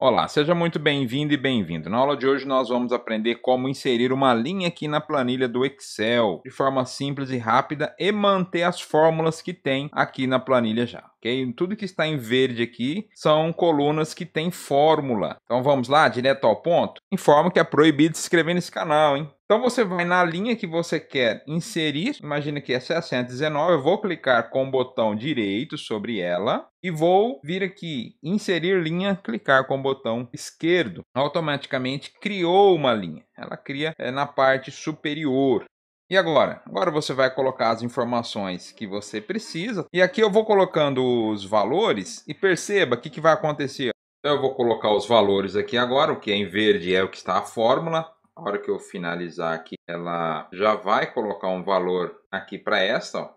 Olá, seja muito bem-vindo e bem-vindo. Na aula de hoje nós vamos aprender como inserir uma linha aqui na planilha do Excel de forma simples e rápida e manter as fórmulas que tem aqui na planilha já ok? Tudo que está em verde aqui são colunas que têm fórmula. Então vamos lá, direto ao ponto? Informa que é proibido se inscrever nesse canal, hein? Então você vai na linha que você quer inserir, imagina que é 619, eu vou clicar com o botão direito sobre ela e vou vir aqui inserir linha, clicar com o botão esquerdo. Automaticamente criou uma linha, ela cria é, na parte superior. E agora? Agora você vai colocar as informações que você precisa. E aqui eu vou colocando os valores e perceba o que, que vai acontecer. Então, eu vou colocar os valores aqui agora, o que é em verde é o que está a fórmula. A hora que eu finalizar aqui, ela já vai colocar um valor aqui para esta, ó,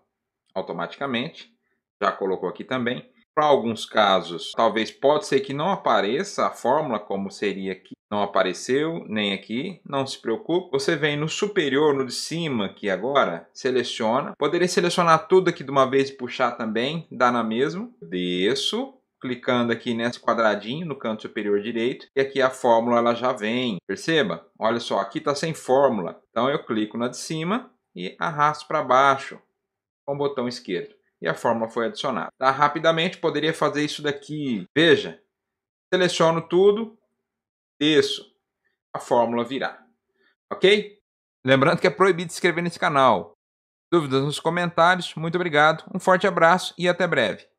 automaticamente. Já colocou aqui também. Para alguns casos, talvez pode ser que não apareça a fórmula como seria aqui, não apareceu, nem aqui, não se preocupe. Você vem no superior, no de cima aqui agora, seleciona. Poderia selecionar tudo aqui de uma vez e puxar também, dá na mesma. Desço, clicando aqui nesse quadradinho no canto superior direito e aqui a fórmula ela já vem, perceba? Olha só, aqui está sem fórmula, então eu clico na de cima e arrasto para baixo com o botão esquerdo e a fórmula foi adicionada. Tá? Rapidamente poderia fazer isso daqui, veja, seleciono tudo, isso, a fórmula virá. Ok? Lembrando que é proibido se inscrever nesse canal. Dúvidas nos comentários. Muito obrigado, um forte abraço e até breve.